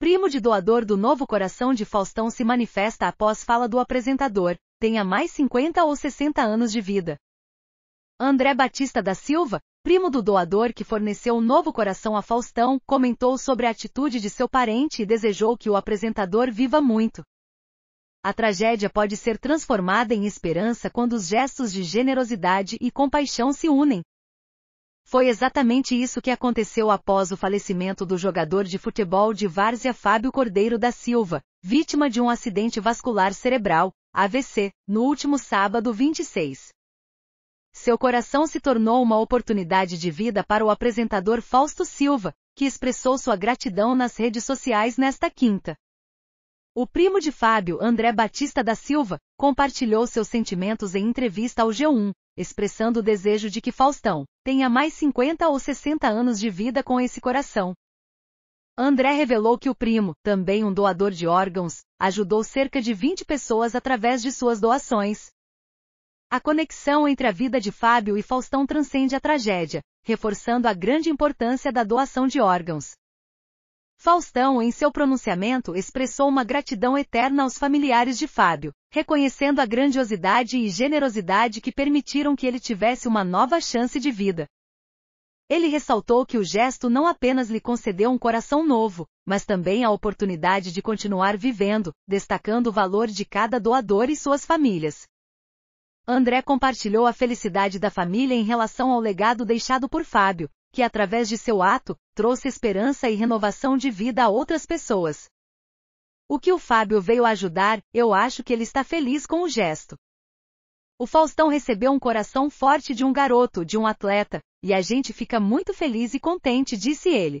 Primo de doador do novo coração de Faustão se manifesta após fala do apresentador, tenha mais 50 ou 60 anos de vida. André Batista da Silva, primo do doador que forneceu o novo coração a Faustão, comentou sobre a atitude de seu parente e desejou que o apresentador viva muito. A tragédia pode ser transformada em esperança quando os gestos de generosidade e compaixão se unem, foi exatamente isso que aconteceu após o falecimento do jogador de futebol de várzea Fábio Cordeiro da Silva, vítima de um acidente vascular cerebral, AVC, no último sábado 26. Seu coração se tornou uma oportunidade de vida para o apresentador Fausto Silva, que expressou sua gratidão nas redes sociais nesta quinta. O primo de Fábio, André Batista da Silva, compartilhou seus sentimentos em entrevista ao G1, expressando o desejo de que Faustão tenha mais 50 ou 60 anos de vida com esse coração. André revelou que o primo, também um doador de órgãos, ajudou cerca de 20 pessoas através de suas doações. A conexão entre a vida de Fábio e Faustão transcende a tragédia, reforçando a grande importância da doação de órgãos. Faustão, em seu pronunciamento, expressou uma gratidão eterna aos familiares de Fábio, reconhecendo a grandiosidade e generosidade que permitiram que ele tivesse uma nova chance de vida. Ele ressaltou que o gesto não apenas lhe concedeu um coração novo, mas também a oportunidade de continuar vivendo, destacando o valor de cada doador e suas famílias. André compartilhou a felicidade da família em relação ao legado deixado por Fábio, que através de seu ato, trouxe esperança e renovação de vida a outras pessoas. O que o Fábio veio ajudar, eu acho que ele está feliz com o gesto. O Faustão recebeu um coração forte de um garoto, de um atleta, e a gente fica muito feliz e contente, disse ele.